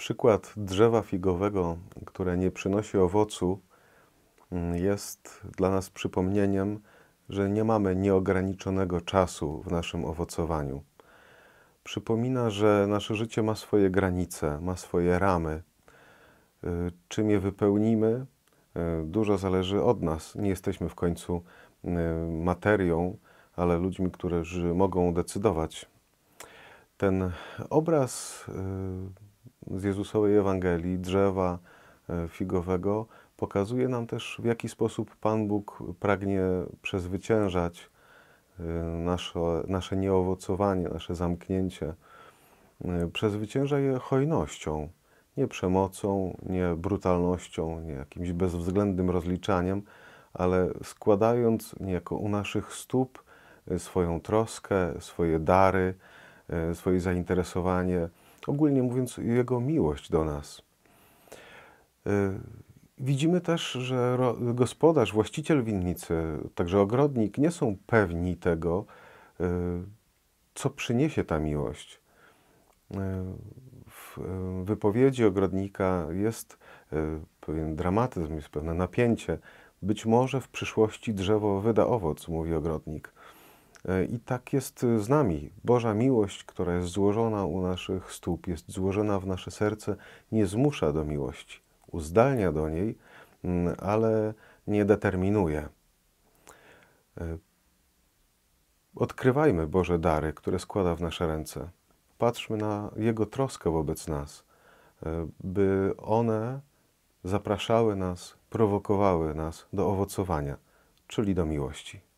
Przykład drzewa figowego, które nie przynosi owocu, mm, jest dla nas przypomnieniem, że nie mamy nieograniczonego czasu w naszym owocowaniu. Przypomina, że nasze życie ma swoje granice, ma swoje ramy. Y, czym je wypełnimy, y, dużo zależy od nas. Nie jesteśmy w końcu y, materią, ale ludźmi, którzy mogą decydować. Ten obraz z Jezusowej Ewangelii, drzewa e, figowego, pokazuje nam też, w jaki sposób Pan Bóg pragnie przezwyciężać e, nasze, nasze nieowocowanie, nasze zamknięcie. E, przezwycięża je hojnością, nie przemocą, nie brutalnością, nie jakimś bezwzględnym rozliczaniem, ale składając niejako u naszych stóp swoją troskę, swoje dary, swoje zainteresowanie, ogólnie mówiąc, Jego miłość do nas. Y, widzimy też, że gospodarz, właściciel winnicy, także ogrodnik nie są pewni tego, y, co przyniesie ta miłość. Y, w wypowiedzi ogrodnika jest pewien dramatyzm, jest pewne napięcie. Być może w przyszłości drzewo wyda owoc, mówi ogrodnik. E, I tak jest z nami. Boża miłość, która jest złożona u naszych stóp, jest złożona w nasze serce, nie zmusza do miłości, uzdalnia do niej, mm, ale nie determinuje. E, odkrywajmy Boże dary, które składa w nasze ręce. Patrzmy na Jego troskę wobec nas, e, by one zapraszały nas, prowokowały nas do owocowania, czyli do miłości.